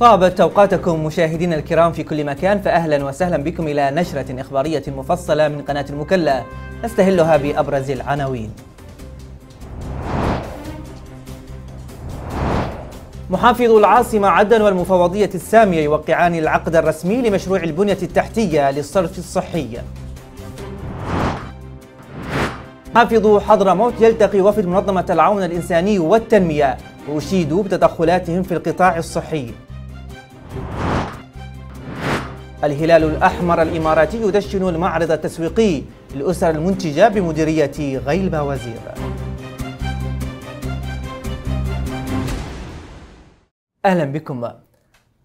طابت اوقاتكم مشاهدينا الكرام في كل مكان فاهلا وسهلا بكم الى نشره اخباريه مفصله من قناه المكلا نستهلها بابرز العناوين. محافظ العاصمه عدن والمفوضيه الساميه يوقعان العقد الرسمي لمشروع البنيه التحتيه للصرف الصحي. محافظ حضرموت يلتقي وفد منظمه العون الانساني والتنميه وأشيدوا بتدخلاتهم في القطاع الصحي الهلال الأحمر الإماراتي يدشن المعرض التسويقي للأسر المنتجة بمديرية غيلبة وزير أهلا بكم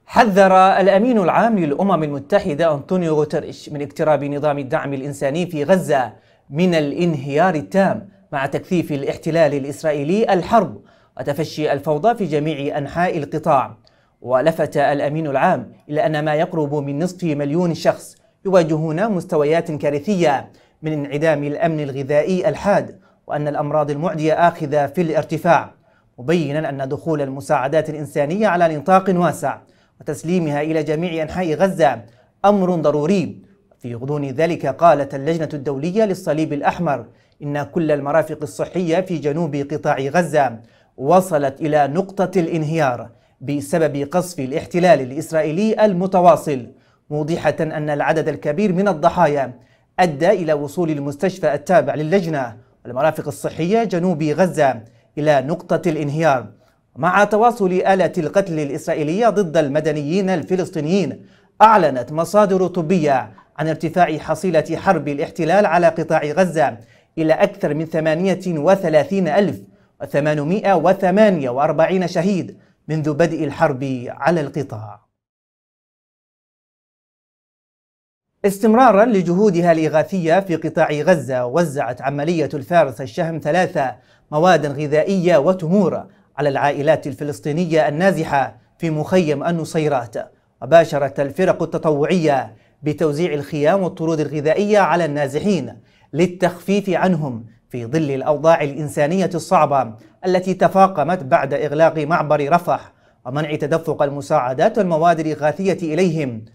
حذر الأمين العام للأمم المتحدة أنطونيو غوتريش من اقتراب نظام الدعم الإنساني في غزة من الانهيار التام مع تكثيف الاحتلال الإسرائيلي الحرب وتفشي الفوضى في جميع أنحاء القطاع ولفت الأمين العام إلى أن ما يقرب من نصف مليون شخص يواجهون مستويات كارثية من انعدام الأمن الغذائي الحاد وأن الأمراض المعدية آخذة في الارتفاع مبينا أن دخول المساعدات الإنسانية على نطاق واسع وتسليمها إلى جميع أنحاء غزة أمر ضروري في غضون ذلك قالت اللجنة الدولية للصليب الأحمر إن كل المرافق الصحية في جنوب قطاع غزة وصلت إلى نقطة الانهيار بسبب قصف الاحتلال الإسرائيلي المتواصل موضحة أن العدد الكبير من الضحايا أدى إلى وصول المستشفى التابع للجنة والمرافق الصحية جنوب غزة إلى نقطة الانهيار مع تواصل آلة القتل الإسرائيلية ضد المدنيين الفلسطينيين أعلنت مصادر طبية عن ارتفاع حصيلة حرب الاحتلال على قطاع غزة إلى أكثر من 38 ألف 848 شهيد منذ بدء الحرب على القطاع استمرارا لجهودها الإغاثية في قطاع غزة وزعت عملية الفارس الشهم ثلاثة مواد غذائية وتمور على العائلات الفلسطينية النازحة في مخيم النصيرات وباشرت الفرق التطوعية بتوزيع الخيام والطرود الغذائية على النازحين للتخفيف عنهم في ظل الأوضاع الإنسانية الصعبة التي تفاقمت بعد إغلاق معبر رفح ومنع تدفق المساعدات والمواد الإغاثية إليهم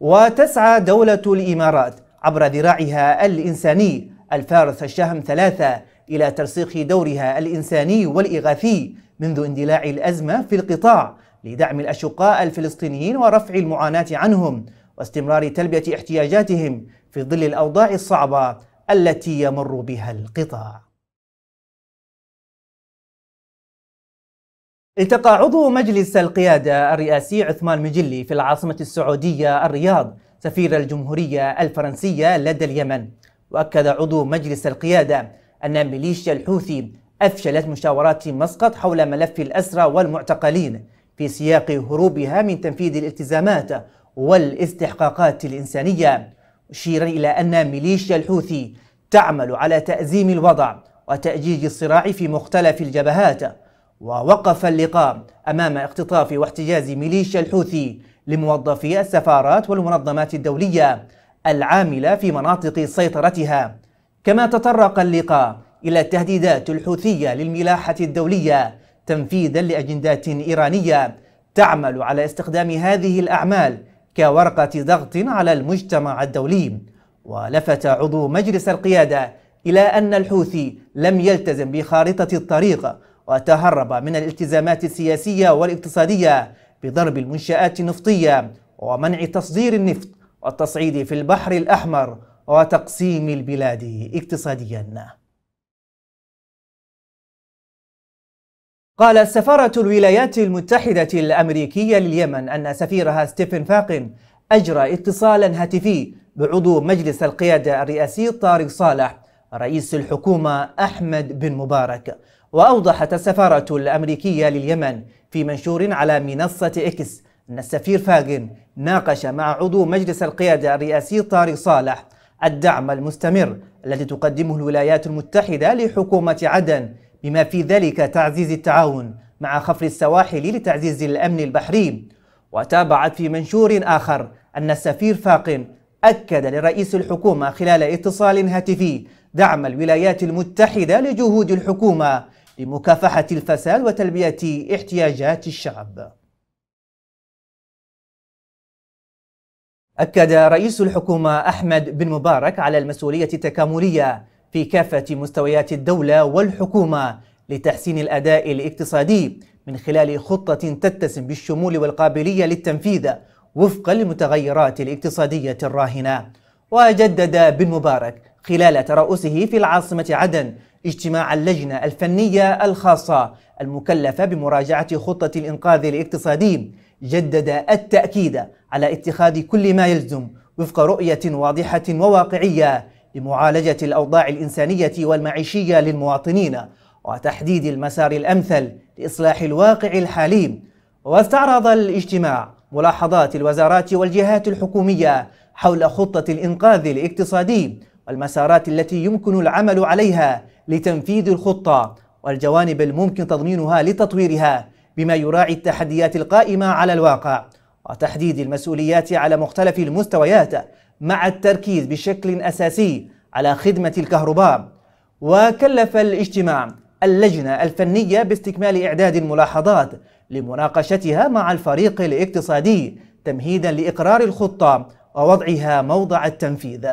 وتسعى دولة الإمارات عبر ذراعها الإنساني الفارس الشهم ثلاثة إلى ترسيخ دورها الإنساني والإغاثي منذ اندلاع الأزمة في القطاع لدعم الأشقاء الفلسطينيين ورفع المعاناة عنهم واستمرار تلبية احتياجاتهم في ظل الأوضاع الصعبة التي يمر بها القطاع التقى عضو مجلس القيادة الرئاسي عثمان مجلي في العاصمة السعودية الرياض سفير الجمهورية الفرنسية لدى اليمن وأكد عضو مجلس القيادة أن ميليشيا الحوثي أفشلت مشاورات مسقط حول ملف الأسرى والمعتقلين في سياق هروبها من تنفيذ الالتزامات والاستحقاقات الإنسانية مشيرا إلى أن ميليشيا الحوثي تعمل على تأزيم الوضع وتأجيج الصراع في مختلف الجبهات ووقف اللقاء أمام اختطاف واحتجاز ميليشيا الحوثي لموظفي السفارات والمنظمات الدولية العاملة في مناطق سيطرتها كما تطرق اللقاء إلى التهديدات الحوثية للملاحة الدولية تنفيذا لأجندات إيرانية تعمل على استخدام هذه الأعمال كورقة ضغط على المجتمع الدولي ولفت عضو مجلس القيادة إلى أن الحوثي لم يلتزم بخارطة الطريق وتهرب من الالتزامات السياسية والاقتصادية بضرب المنشآت النفطية ومنع تصدير النفط والتصعيد في البحر الأحمر وتقسيم البلاد اقتصاديا قال سفارة الولايات المتحدة الأمريكية لليمن أن سفيرها ستيفن فاقن أجرى اتصالا هاتفي بعضو مجلس القيادة الرئاسي طارق صالح رئيس الحكومة أحمد بن مبارك وأوضحت السفارة الأمريكية لليمن في منشور على منصة إكس أن السفير فاغن ناقش مع عضو مجلس القيادة الرئاسي طارق صالح الدعم المستمر الذي تقدمه الولايات المتحدة لحكومة عدن بما في ذلك تعزيز التعاون مع خفر السواحل لتعزيز الأمن البحري وتابعت في منشور آخر أن السفير فاقن أكد لرئيس الحكومة خلال اتصال هاتفي دعم الولايات المتحدة لجهود الحكومة لمكافحة الفساد وتلبية احتياجات الشعب أكد رئيس الحكومة أحمد بن مبارك على المسؤولية التكاملية في كافة مستويات الدولة والحكومة لتحسين الأداء الاقتصادي من خلال خطة تتسم بالشمول والقابلية للتنفيذ وفقا للمتغيرات الاقتصادية الراهنة وجدد بن مبارك خلال ترأسه في العاصمة عدن اجتماع اللجنة الفنية الخاصة المكلفة بمراجعة خطة الإنقاذ الاقتصادي جدد التأكيد على اتخاذ كل ما يلزم وفق رؤية واضحة وواقعية لمعالجة الأوضاع الإنسانية والمعيشية للمواطنين وتحديد المسار الأمثل لإصلاح الواقع الحالي واستعرض الاجتماع ملاحظات الوزارات والجهات الحكومية حول خطة الإنقاذ الاقتصادي والمسارات التي يمكن العمل عليها لتنفيذ الخطة والجوانب الممكن تضمينها لتطويرها بما يراعي التحديات القائمة على الواقع وتحديد المسؤوليات على مختلف المستويات مع التركيز بشكل أساسي على خدمة الكهرباء وكلف الاجتماع اللجنة الفنية باستكمال إعداد الملاحظات لمناقشتها مع الفريق الاقتصادي تمهيدا لإقرار الخطة ووضعها موضع التنفيذ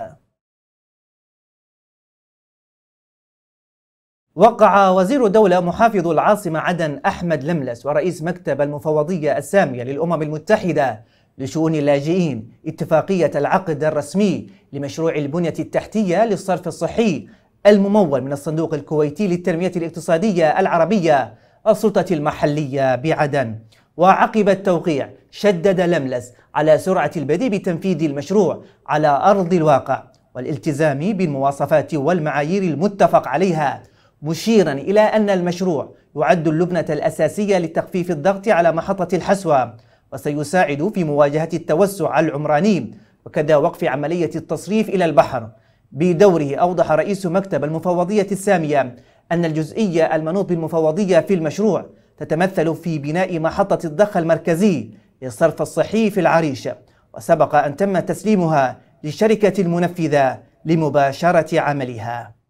وقع وزير الدولة محافظ العاصمة عدن أحمد لملس ورئيس مكتب المفوضية السامية للأمم المتحدة لشؤون اللاجئين اتفاقية العقد الرسمي لمشروع البنية التحتية للصرف الصحي الممول من الصندوق الكويتي للتنمية الاقتصادية العربية السلطة المحلية بعدن وعقب التوقيع شدد لملس على سرعة البدء بتنفيذ المشروع على أرض الواقع والالتزام بالمواصفات والمعايير المتفق عليها مشيرا إلى أن المشروع يعد اللبنة الأساسية لتخفيف الضغط على محطة الحسوة وسيساعد في مواجهة التوسع العمراني وكذا وقف عملية التصريف إلى البحر بدوره أوضح رئيس مكتب المفوضية السامية أن الجزئية المنوط بالمفوضية في المشروع تتمثل في بناء محطة الضخ المركزي للصرف الصحي في العريش وسبق أن تم تسليمها للشركة المنفذة لمباشرة عملها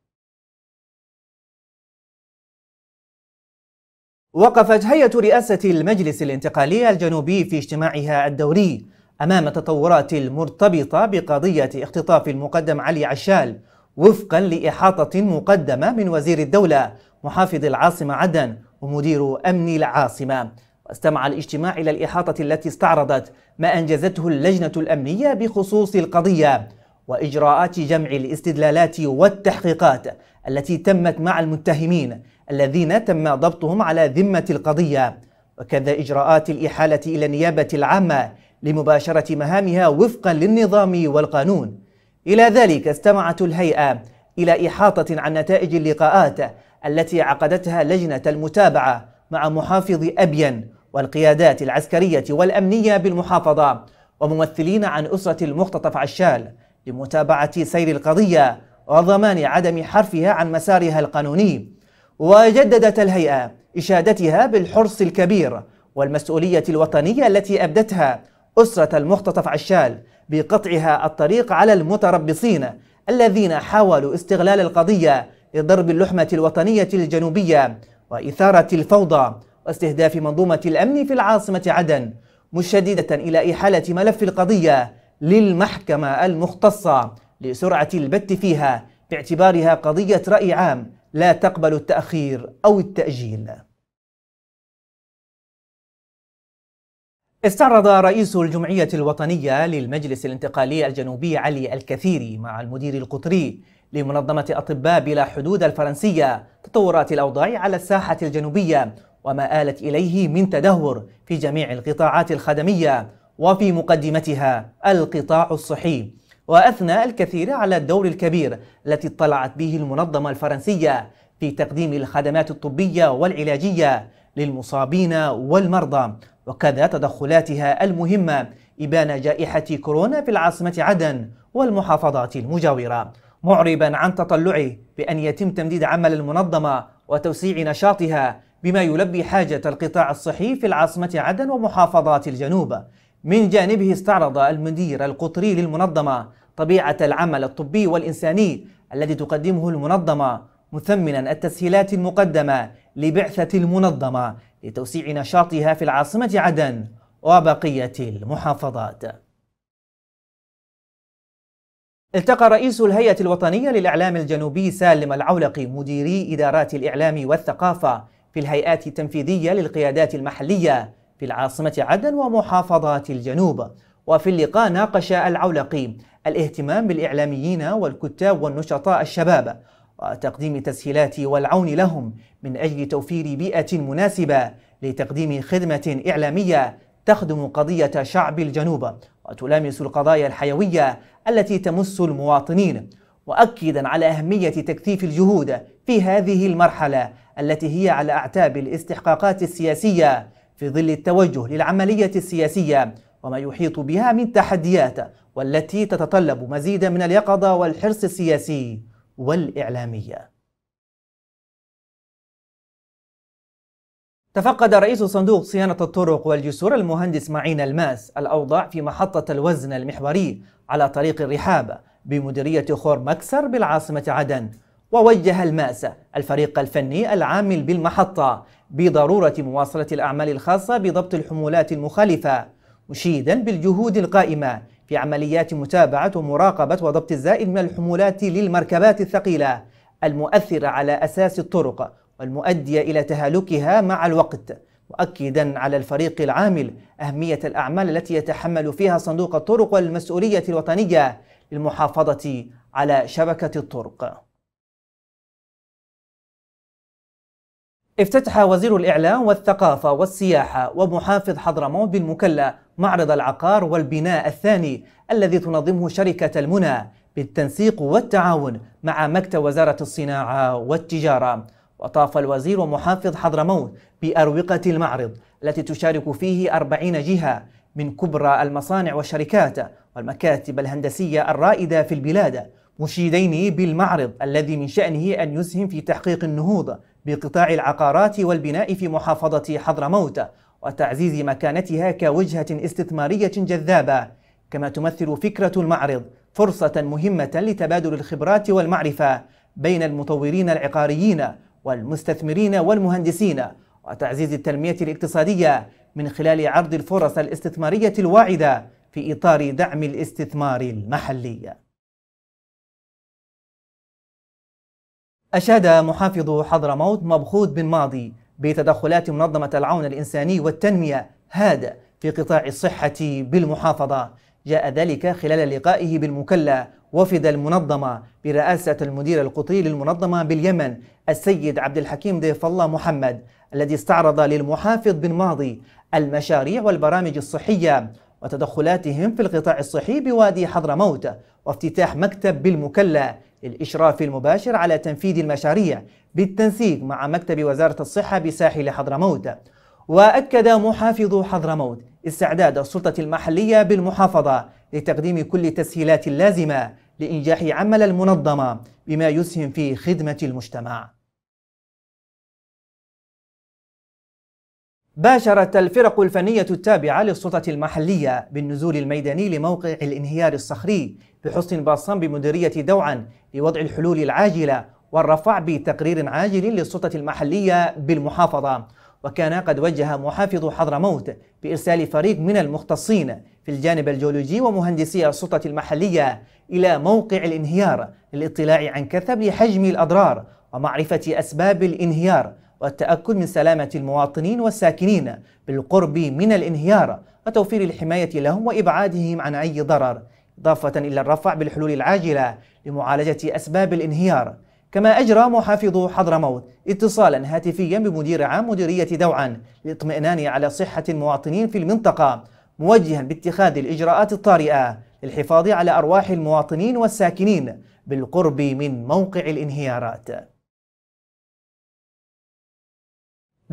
وقفت هيئة رئاسة المجلس الانتقالي الجنوبي في اجتماعها الدوري أمام تطورات المرتبطة بقضية اختطاف المقدم علي عشال وفقا لإحاطة مقدمة من وزير الدولة محافظ العاصمة عدن ومدير أمن العاصمة واستمع الاجتماع إلى الإحاطة التي استعرضت ما أنجزته اللجنة الأمنية بخصوص القضية وإجراءات جمع الاستدلالات والتحقيقات التي تمت مع المتهمين الذين تم ضبطهم على ذمة القضية وكذا إجراءات الإحالة إلى النيابة العامة لمباشرة مهامها وفقا للنظام والقانون إلى ذلك استمعت الهيئة إلى إحاطة عن نتائج اللقاءات التي عقدتها لجنة المتابعة مع محافظ أبين والقيادات العسكرية والأمنية بالمحافظة وممثلين عن أسرة المختطف عشال لمتابعة سير القضية وضمان عدم حرفها عن مسارها القانوني وجددت الهيئة إشادتها بالحرص الكبير والمسؤولية الوطنية التي أبدتها أسرة المختطف عشال بقطعها الطريق على المتربصين الذين حاولوا استغلال القضية لضرب اللحمة الوطنية الجنوبية وإثارة الفوضى واستهداف منظومة الأمن في العاصمة عدن مشددة إلى إحالة ملف القضية للمحكمة المختصة لسرعة البت فيها باعتبارها قضية رأي عام لا تقبل التأخير أو التأجيل. استعرض رئيس الجمعية الوطنية للمجلس الانتقالي الجنوبي علي الكثيري مع المدير القطري لمنظمة أطباء بلا حدود الفرنسية تطورات الأوضاع على الساحة الجنوبية وما آلت إليه من تدهور في جميع القطاعات الخدمية وفي مقدمتها القطاع الصحي وأثنى الكثير على الدور الكبير التي اطلعت به المنظمة الفرنسية في تقديم الخدمات الطبية والعلاجية للمصابين والمرضى وكذا تدخلاتها المهمة إبان جائحة كورونا في العاصمة عدن والمحافظات المجاورة معربا عن تطلعه بأن يتم تمديد عمل المنظمة وتوسيع نشاطها بما يلبي حاجة القطاع الصحي في العاصمة عدن ومحافظات الجنوب من جانبه استعرض المدير القطري للمنظمة طبيعة العمل الطبي والإنساني الذي تقدمه المنظمة مثمنا التسهيلات المقدمة لبعثة المنظمة لتوسيع نشاطها في العاصمة عدن وبقية المحافظات التقى رئيس الهيئة الوطنية للإعلام الجنوبي سالم العولقي مديري إدارات الإعلام والثقافة في الهيئات التنفيذية للقيادات المحلية في العاصمة عدن ومحافظات الجنوب وفي اللقاء ناقش العولقي الاهتمام بالإعلاميين والكتاب والنشطاء الشباب وتقديم تسهيلات والعون لهم من أجل توفير بيئة مناسبة لتقديم خدمة إعلامية تخدم قضية شعب الجنوب وتلامس القضايا الحيوية التي تمس المواطنين مؤكدا على أهمية تكثيف الجهود في هذه المرحلة التي هي على أعتاب الاستحقاقات السياسية في ظل التوجه للعملية السياسية وما يحيط بها من تحديات والتي تتطلب مزيدا من اليقظة والحرص السياسي والإعلامية تفقد رئيس صندوق صيانة الطرق والجسور المهندس معين الماس الأوضاع في محطة الوزن المحوري على طريق الرحاب بمديرية خور مكسر بالعاصمة عدن ووجه الماس الفريق الفني العامل بالمحطة بضرورة مواصلة الأعمال الخاصة بضبط الحمولات المخالفة مشيدا بالجهود القائمة في عمليات متابعة ومراقبة وضبط الزائد من الحمولات للمركبات الثقيلة المؤثرة على أساس الطرق والمؤدية إلى تهالكها مع الوقت مؤكدا على الفريق العامل أهمية الأعمال التي يتحمل فيها صندوق الطرق والمسؤولية الوطنية للمحافظة على شبكة الطرق افتتح وزير الإعلام والثقافة والسياحة ومحافظ حضرموت بالمكلا معرض العقار والبناء الثاني الذي تنظمه شركة المنى بالتنسيق والتعاون مع مكتب وزارة الصناعة والتجارة وطاف الوزير ومحافظ حضرموت بأروقة المعرض التي تشارك فيه أربعين جهة من كبرى المصانع والشركات والمكاتب الهندسية الرائدة في البلاد مشيدين بالمعرض الذي من شأنه أن يسهم في تحقيق النهوض بقطاع العقارات والبناء في محافظة حضرموت وتعزيز مكانتها كوجهة استثمارية جذابة كما تمثل فكرة المعرض فرصة مهمة لتبادل الخبرات والمعرفة بين المطورين العقاريين والمستثمرين والمهندسين وتعزيز التنمية الاقتصادية من خلال عرض الفرص الاستثمارية الواعدة في إطار دعم الاستثمار المحلي أشاد محافظ حضرموت مبخوت بن ماضي بتدخلات منظمة العون الإنساني والتنمية هذا في قطاع الصحة بالمحافظة جاء ذلك خلال لقائه بالمكلة وفد المنظمة برئاسة المدير القطري للمنظمة باليمن السيد عبد الحكيم ضيف الله محمد الذي استعرض للمحافظ بن ماضي المشاريع والبرامج الصحية وتدخلاتهم في القطاع الصحي بوادي حضرموت وافتتاح مكتب بالمكلا للإشراف المباشر على تنفيذ المشاريع بالتنسيق مع مكتب وزارة الصحة بساحل حضرموت وأكد محافظ حضرموت استعداد السلطة المحلية بالمحافظة لتقديم كل التسهيلات اللازمة لإنجاح عمل المنظمة بما يسهم في خدمة المجتمع باشرت الفرق الفنية التابعة للسلطة المحلية بالنزول الميداني لموقع الانهيار الصخري بحسن باصان بمديرية دوعا لوضع الحلول العاجلة والرفع بتقرير عاجل للسلطة المحلية بالمحافظة وكان قد وجه محافظ حضرموت بإرسال فريق من المختصين في الجانب الجيولوجي ومهندسي السلطة المحلية إلى موقع الانهيار للاطلاع عن كثب حجم الأضرار ومعرفة أسباب الانهيار والتأكد من سلامة المواطنين والساكنين بالقرب من الانهيار وتوفير الحماية لهم وإبعادهم عن أي ضرر إضافة إلى الرفع بالحلول العاجلة لمعالجة أسباب الانهيار كما أجرى محافظ حضرموت اتصالا هاتفيا بمدير عام مديرية دوعا للاطمئنان على صحة المواطنين في المنطقة موجها باتخاذ الإجراءات الطارئة للحفاظ على أرواح المواطنين والساكنين بالقرب من موقع الانهيارات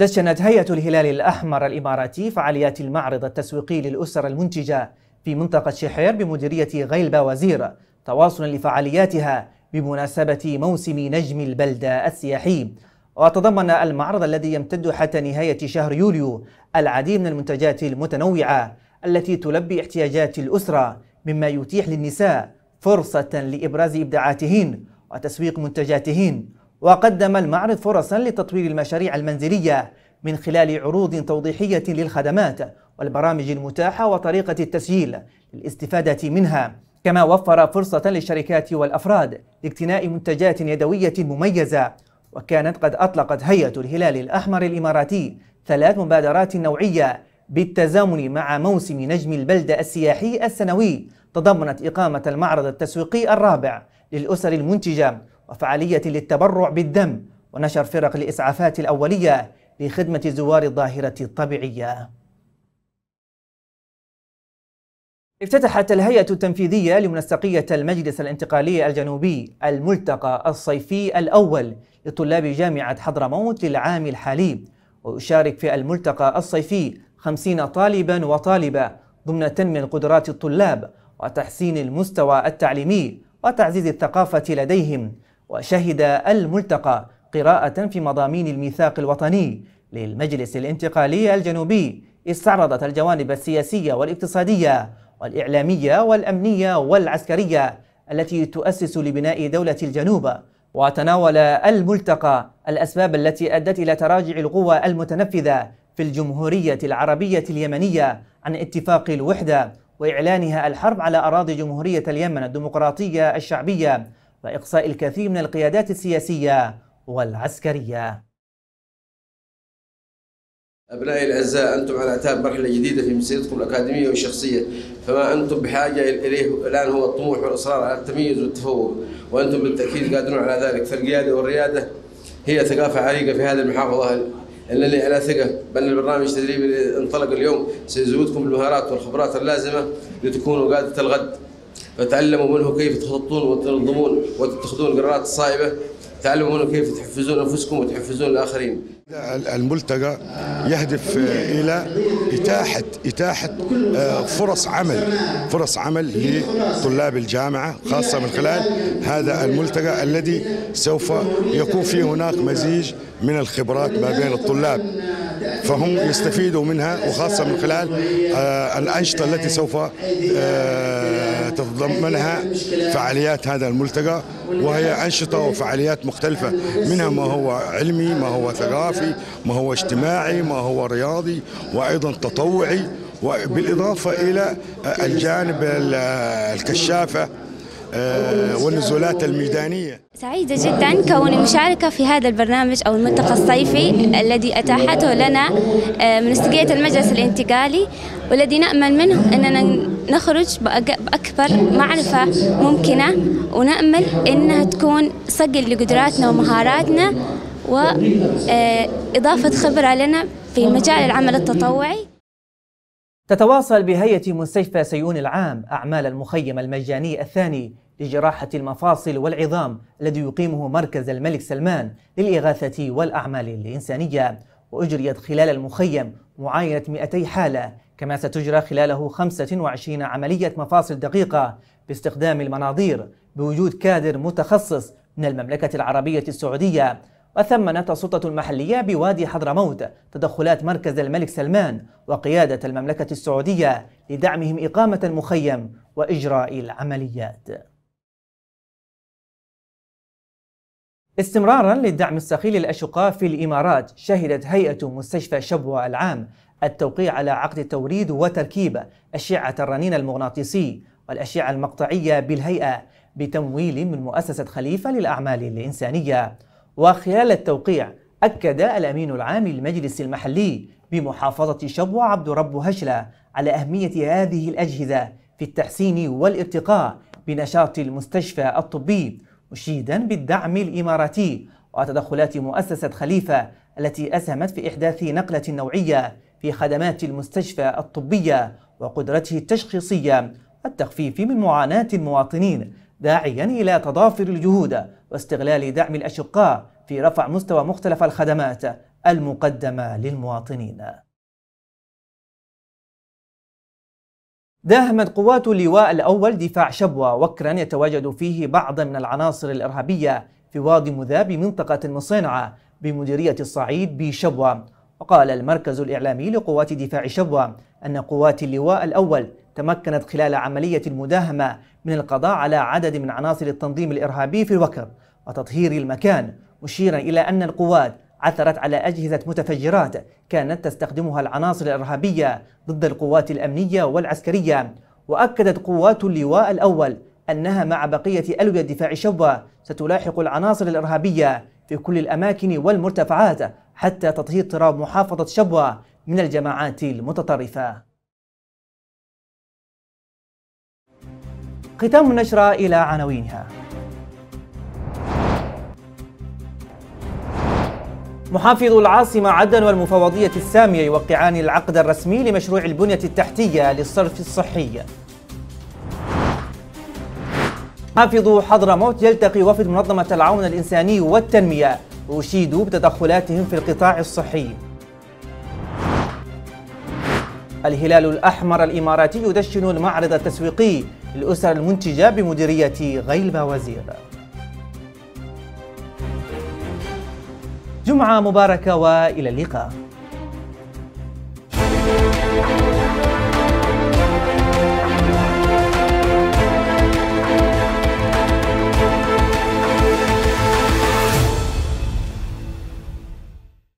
دشنت هيئة الهلال الأحمر الإماراتي فعاليات المعرض التسويقي للأسر المنتجة في منطقة شحير بمديرية غيلبة وزير تواصلا لفعالياتها بمناسبة موسم نجم البلدة السياحي وتضمن المعرض الذي يمتد حتى نهاية شهر يوليو العديد من المنتجات المتنوعة التي تلبي احتياجات الأسرة مما يتيح للنساء فرصة لإبراز إبداعاتهن وتسويق منتجاتهن وقدم المعرض فرصا لتطوير المشاريع المنزلية من خلال عروض توضيحية للخدمات والبرامج المتاحة وطريقة التسجيل للاستفادة منها كما وفر فرصة للشركات والأفراد لاقتناء منتجات يدوية مميزة وكانت قد أطلقت هيئة الهلال الأحمر الإماراتي ثلاث مبادرات نوعية بالتزامن مع موسم نجم البلدة السياحي السنوي تضمنت إقامة المعرض التسويقي الرابع للأسر المنتجة وفعالية للتبرع بالدم ونشر فرق الإسعافات الأولية لخدمة زوار الظاهرة الطبيعية افتتحت الهيئة التنفيذية لمنسقية المجلس الانتقالي الجنوبي الملتقى الصيفي الأول لطلاب جامعة حضرموت للعام الحالي ويشارك في الملتقى الصيفي خمسين طالبا وطالبة ضمن تنمية قدرات الطلاب وتحسين المستوى التعليمي وتعزيز الثقافة لديهم وشهد الملتقى قراءة في مضامين الميثاق الوطني للمجلس الانتقالي الجنوبي استعرضت الجوانب السياسية والاقتصادية والإعلامية والأمنية والعسكرية التي تؤسس لبناء دولة الجنوب وتناول الملتقى الأسباب التي أدت إلى تراجع القوى المتنفذة في الجمهورية العربية اليمنية عن اتفاق الوحدة وإعلانها الحرب على أراضي جمهورية اليمن الديمقراطية الشعبية وإقصاء الكثير من القيادات السياسية والعسكرية أبنائي الأعزاء أنتم على اعتاب مرحلة جديدة في مسيرتكم الأكاديمية والشخصية فما أنتم بحاجة إليه الآن هو الطموح والإصرار على التميز والتفوق وأنتم بالتأكيد قادرون على ذلك فالقيادة والريادة هي ثقافة عريقة في هذه المحافظة انني على ثقه بان البرنامج التدريبي اللي انطلق اليوم سيزودكم بالمهارات والخبرات اللازمه لتكونوا قاده الغد فتعلموا منه كيف تخططون وتنظمون وتتخذون قرارات صائبة تعلموا منه كيف تحفزون أنفسكم وتحفزون الآخرين الملتقى يهدف الى اتاحه اتاحه آه، فرص عمل فرص عمل لطلاب الجامعه خاصه من خلال هذا الملتقى الذي سوف يكون فيه هناك مزيج من الخبرات ما بين الطلاب فهم يستفيدوا منها وخاصة من خلال آه، الأنشطة التي سوف آه، تتضمنها فعاليات هذا الملتقى وهي أنشطة وفعاليات مختلفة منها ما هو علمي ما هو ثقافي ثقافي ما هو اجتماعي ما هو رياضي وأيضا تطوعي وبالإضافة إلى الجانب الكشافة آه، والنزولات الميدانية سعيدة جدا كوني مشاركة في هذا البرنامج أو الملتقى الصيفي الذي أتاحته لنا آه، منسقية المجلس الانتقالي والذي نأمل منه أننا نخرج بأكبر معرفة ممكنة ونأمل أنها تكون صقل لقدراتنا ومهاراتنا وإضافة آه، خبرة لنا في مجال العمل التطوعي تتواصل بهيئة مستشفى سيون العام أعمال المخيم المجاني الثاني لجراحة المفاصل والعظام الذي يقيمه مركز الملك سلمان للإغاثة والأعمال الإنسانية وأجريت خلال المخيم معاينة 200 حالة كما ستجرى خلاله 25 عملية مفاصل دقيقة باستخدام المناظير بوجود كادر متخصص من المملكة العربية السعودية وثمنت السلطة المحلية بوادي حضرموت تدخلات مركز الملك سلمان وقيادة المملكة السعودية لدعمهم إقامة المخيم وإجراء العمليات استمرارا للدعم السخي للأشقاء في الإمارات شهدت هيئة مستشفى شبوة العام التوقيع على عقد توريد وتركيب أشعة الرنين المغناطيسي والأشعة المقطعية بالهيئة بتمويل من مؤسسة خليفة للأعمال الإنسانية وخلال التوقيع أكد الأمين العام للمجلس المحلي بمحافظة شبوة عبد رب هشلة على أهمية هذه الأجهزة في التحسين والارتقاء بنشاط المستشفى الطبي مشيدا بالدعم الإماراتي وتدخلات مؤسسة خليفة التي أسهمت في إحداث نقلة نوعية في خدمات المستشفى الطبية وقدرته التشخيصية والتخفيف من معاناة المواطنين داعيا إلى تضافر الجهود واستغلال دعم الأشقاء في رفع مستوى مختلف الخدمات المقدمة للمواطنين داهمت قوات اللواء الأول دفاع شبوة وكرا يتواجد فيه بعض من العناصر الإرهابية في وادي مذاب بمنطقه المصينعة بمديرية الصعيد بشبوة وقال المركز الإعلامي لقوات دفاع شبوة أن قوات اللواء الأول تمكنت خلال عملية المداهمة من القضاء على عدد من عناصر التنظيم الإرهابي في الوكر وتطهير المكان مشيرا إلى أن القوات عثرت على أجهزة متفجرات كانت تستخدمها العناصر الإرهابية ضد القوات الأمنية والعسكرية وأكدت قوات اللواء الأول أنها مع بقية ألوية دفاع شبوة ستلاحق العناصر الإرهابية في كل الأماكن والمرتفعات حتى تطهير تراب محافظة شبوة من الجماعات المتطرفة ختام النشرة إلى عناوينها محافظ العاصمة عدن والمفوضية السامية يوقعان العقد الرسمي لمشروع البنية التحتية للصرف الصحي حافظ حضرموت يلتقي وفد منظمة العون الإنساني والتنمية وشيدوا بتدخلاتهم في القطاع الصحي الهلال الأحمر الإماراتي يدشن المعرض التسويقي الأسر المنتجة بمديرية غيلبة وزير جمعة مباركة وإلى اللقاء